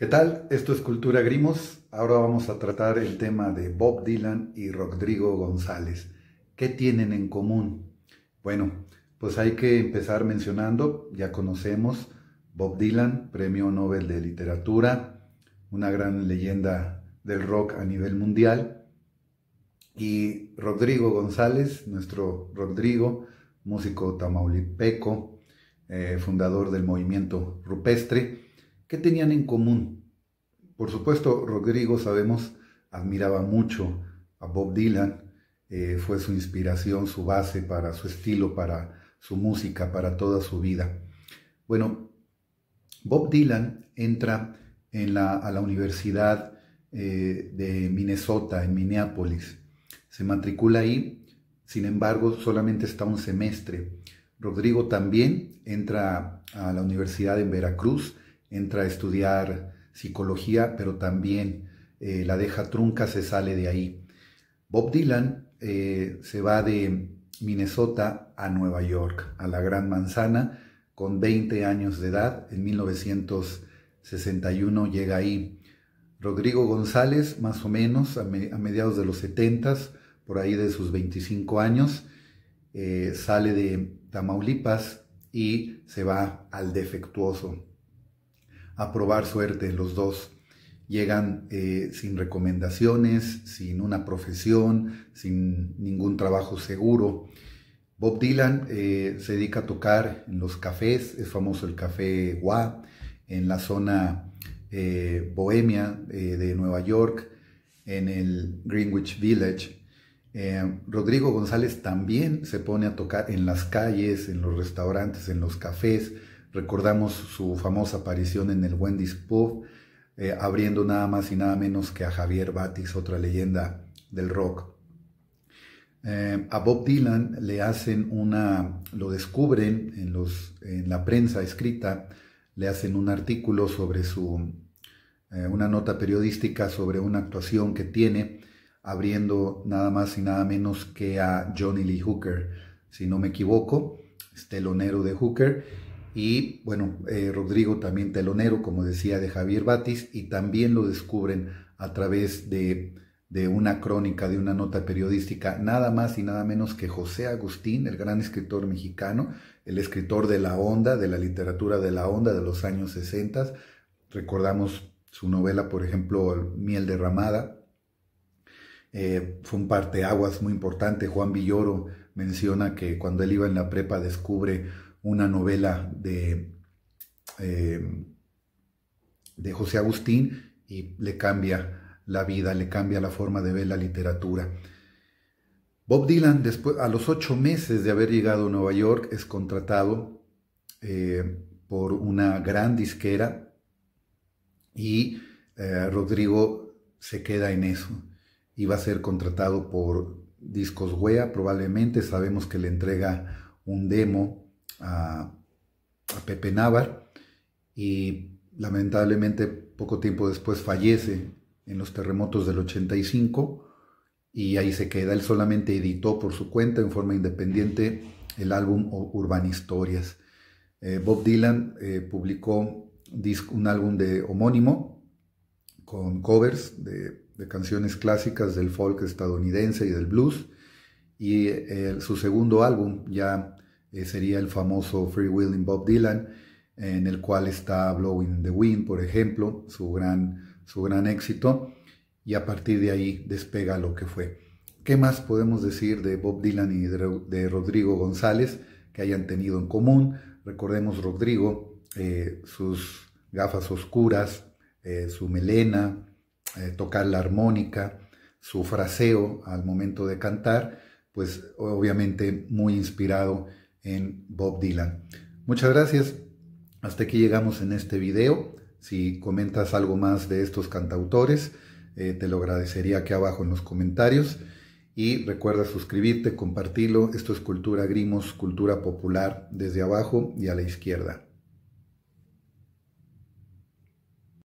¿Qué tal? Esto es Cultura Grimos. Ahora vamos a tratar el tema de Bob Dylan y Rodrigo González. ¿Qué tienen en común? Bueno, pues hay que empezar mencionando, ya conocemos, Bob Dylan, Premio Nobel de Literatura, una gran leyenda del rock a nivel mundial, y Rodrigo González, nuestro Rodrigo, músico tamaulipeco, eh, fundador del movimiento rupestre, ¿Qué tenían en común? Por supuesto, Rodrigo, sabemos, admiraba mucho a Bob Dylan, eh, fue su inspiración, su base para su estilo, para su música, para toda su vida. Bueno, Bob Dylan entra a la Universidad eh, de Minnesota, en Minneapolis. Se matricula ahí, sin embargo, solamente está un semestre. Rodrigo también entra a la universidad en Veracruz entra a estudiar psicología, pero también eh, la deja trunca, se sale de ahí. Bob Dylan eh, se va de Minnesota a Nueva York, a la Gran Manzana, con 20 años de edad. En 1961 llega ahí. Rodrigo González, más o menos, a, mediados de los 70, por ahí de sus 25 años, eh, sale de Tamaulipas y se va al defectuoso, a probar suerte los dos. Llegan eh, sin recomendaciones, sin una profesión, sin ningún trabajo seguro. Bob Dylan eh, se dedica a tocar en los cafés, es famoso el café WA en la zona eh, bohemia de Nueva York, en el Greenwich Village. Rodrigo González también se pone a tocar en las calles, en los restaurantes, en los cafés, Recordamos su famosa aparición en el Wendy's Pub, eh, abriendo nada más y nada menos que a Javier Batis, otra leyenda del rock. Eh, a Bob Dylan le hacen una, lo descubren en, los, en la prensa escrita, le hacen un artículo sobre su, eh, una nota periodística sobre una actuación que tiene, abriendo nada más y nada menos que a Johnny Lee Hooker, si no me equivoco, estelonero de Hooker y bueno, eh, Rodrigo también telonero, como decía, de Javier Batis, y también lo descubren a través de, de, una crónica, de una nota periodística, nada más y nada menos que José Agustín, el gran escritor mexicano, el escritor de la onda, de la literatura de la onda de los años 60. Recordamos su novela, por ejemplo, Miel derramada. Eh, fue un parteaguas muy importante. Juan Villoro menciona que cuando él iba en la prepa descubre una novela de, eh, de José Agustín y le cambia la vida, le cambia la forma de ver la literatura. Bob Dylan, después, a los ocho meses de haber llegado a Nueva York, es contratado eh, por una gran disquera y eh, Rodrigo se queda en eso. Iba a ser contratado por Discos Wea, probablemente sabemos que le entrega un demo a, Pepe Navar y lamentablemente poco tiempo después fallece en los terremotos del 85 y ahí se queda. Él solamente editó por su cuenta en forma independiente el álbum Urban Historias. Eh, Bob Dylan eh, publicó un álbum de homónimo con covers de, canciones clásicas del folk estadounidense y del blues y eh, su segundo álbum ya eh, sería el famoso Free Willing Bob Dylan, en el cual está Blowing the Wind, por ejemplo, su gran, su gran éxito, y a partir de ahí despega lo que fue. ¿Qué más podemos decir de Bob Dylan y de, Rodrigo González que hayan tenido en común? Recordemos Rodrigo, eh, sus gafas oscuras, eh, su melena, tocar la armónica, su fraseo al momento de cantar, pues obviamente muy inspirado en Bob Dylan. Muchas gracias. Hasta aquí llegamos en este video. Si comentas algo más de estos cantautores, eh, te lo agradecería aquí abajo en los comentarios. Y recuerda suscribirte, compartirlo. Esto es Cultura Grimos, Cultura Popular desde abajo y a la izquierda.